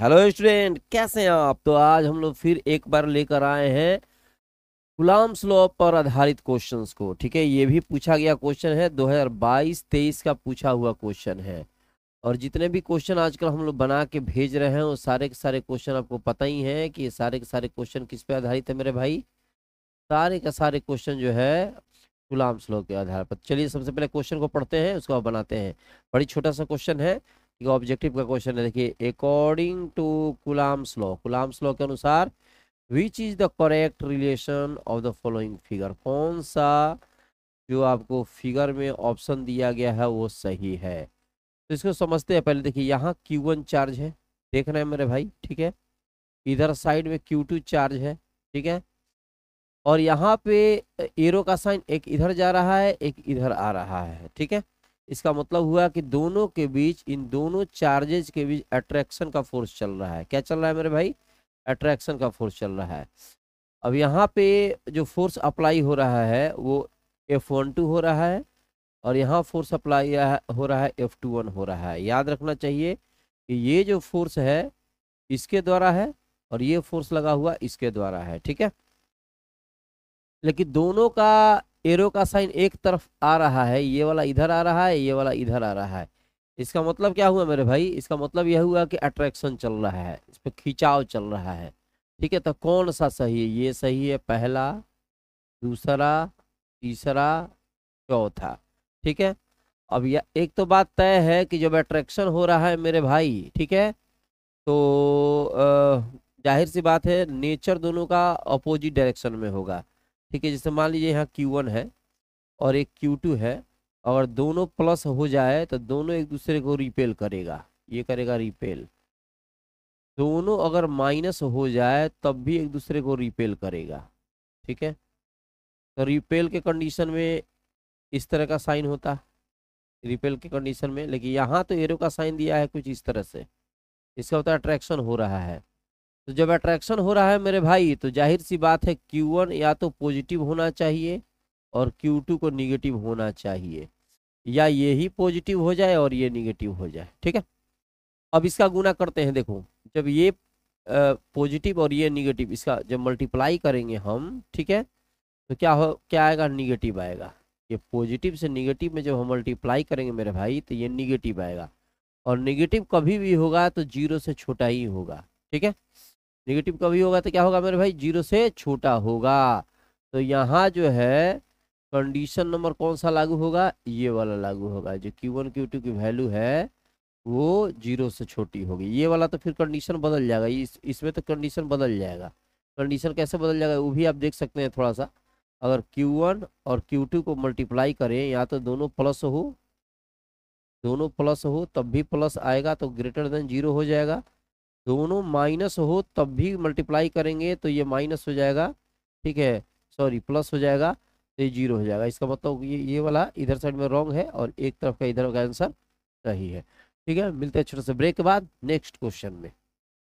hello student कैसे हैं आप तो आज हम लोग फिर एक बार लेकर आए हैं गुलाम स्लोप पर आधारित क्वेश्चंस को ठीक है ये भी पूछा गया क्वेश्चन है 2022-23 का पूछा हुआ क्वेश्चन है और जितने भी क्वेश्चन आजकल हम लोग बना के भेज रहे हैं वो सारे के सारे क्वेश्चन आपको पता ही है कि ये सारे के सारे क्वेश्चन किस पे आधारित है मेरे भाई सारे के सारे क्वेश्चन जो है गुलाम स्लोप के आधार पर चलिए सबसे पहले क्वेश्चन को पढ़ते हैं उसको बनाते हैं बड़ी छोटा सा क्वेश्चन है ऑब्जेक्टिव का क्वेश्चन है देखिए according to Coulomb's law Coulomb's law के अनुसार which is the correct relation of the following figure कौन सा जो आपको फिगर में ऑप्शन दिया गया है वो सही है तो इसको समझते हैं पहले देखिए यहाँ Q1 चार्ज है देख रहे हैं मेरे भाई ठीक है इधर साइड में Q2 चार्ज है ठीक है और यहाँ पे एरो का साइन एक इधर जा रहा है एक इधर आ रहा है ठीक है इसका मतलब हुआ कि दोनों के बीच इन दोनों चार्जेज के बीच अट्रैक्शन का फोर्स चल रहा है क्या चल रहा है मेरे भाई अट्रैक्शन का फोर्स चल रहा है अब यहाँ पे जो फोर्स अप्लाई हो रहा है वो एफ वन टू हो रहा है और यहाँ फोर्स अप्लाई हो रहा है एफ टू वन हो रहा है याद रखना चाहिए कि ये जो फोर्स है इसके द्वारा है और ये फोर्स लगा हुआ इसके द्वारा है ठीक है लेकिन दोनों का एरो का साइन एक तरफ आ रहा है ये वाला इधर आ रहा है ये वाला इधर आ रहा है इसका मतलब क्या हुआ मेरे भाई इसका मतलब यह हुआ कि अट्रैक्शन चल रहा है इस पर खिंचाव चल रहा है ठीक है तो कौन सा सही है ये सही है पहला दूसरा तीसरा चौथा ठीक है अब यह एक तो बात तय है कि जब अट्रैक्शन हो रहा है मेरे भाई ठीक है तो जाहिर सी बात है नेचर दोनों का अपोजिट डायरेक्शन में होगा ठीक है जैसे मान लीजिए यहाँ क्यू वन है और एक क्यू टू है और दोनों प्लस हो जाए तो दोनों एक दूसरे को रिपेल करेगा ये करेगा रिपेल दोनों अगर माइनस हो जाए तब भी एक दूसरे को रिपेल करेगा ठीक है तो रिपेल के कंडीशन में इस तरह का साइन होता रिपेल के कंडीशन में लेकिन यहाँ तो एरो का साइन दिया है कुछ इस तरह से इसका होता है अट्रैक्शन हो रहा है तो जब अट्रैक्शन हो रहा है मेरे भाई तो जाहिर सी बात है Q1 या तो पॉजिटिव होना चाहिए और Q2 को निगेटिव होना चाहिए या ये ही पॉजिटिव हो जाए और ये निगेटिव हो जाए ठीक है अब इसका गुना करते हैं देखो जब ये पॉजिटिव और ये निगेटिव इसका जब मल्टीप्लाई करेंगे हम ठीक है तो क्या हो क्या आएगा निगेटिव आएगा ये पॉजिटिव से निगेटिव में जब हम मल्टीप्लाई करेंगे मेरे भाई तो ये निगेटिव आएगा और निगेटिव कभी भी होगा तो जीरो से छोटा ही होगा ठीक है नेगेटिव कभी होगा तो क्या होगा मेरे भाई जीरो से छोटा होगा तो यहाँ जो है कंडीशन नंबर कौन सा लागू होगा ये वाला लागू होगा जो क्यू वन क्यू टू की वैल्यू है वो जीरो से छोटी होगी ये वाला तो फिर कंडीशन बदल जाएगा इस इसमें तो कंडीशन बदल जाएगा कंडीशन कैसे बदल जाएगा वो भी आप देख सकते हैं थोड़ा सा अगर Q1 और Q2 को मल्टीप्लाई करें या तो दोनों प्लस हो दोनों प्लस हो तब भी प्लस आएगा तो ग्रेटर देन जीरो हो जाएगा दोनों माइनस हो तब भी मल्टीप्लाई करेंगे तो ये माइनस हो जाएगा ठीक है सॉरी प्लस हो जाएगा तो ये जीरो हो जाएगा इसका मतलब ये ये वाला इधर साइड में रॉन्ग है और एक तरफ का इधर का आंसर सही है ठीक है मिलते हैं छोटे से ब्रेक के बाद नेक्स्ट क्वेश्चन में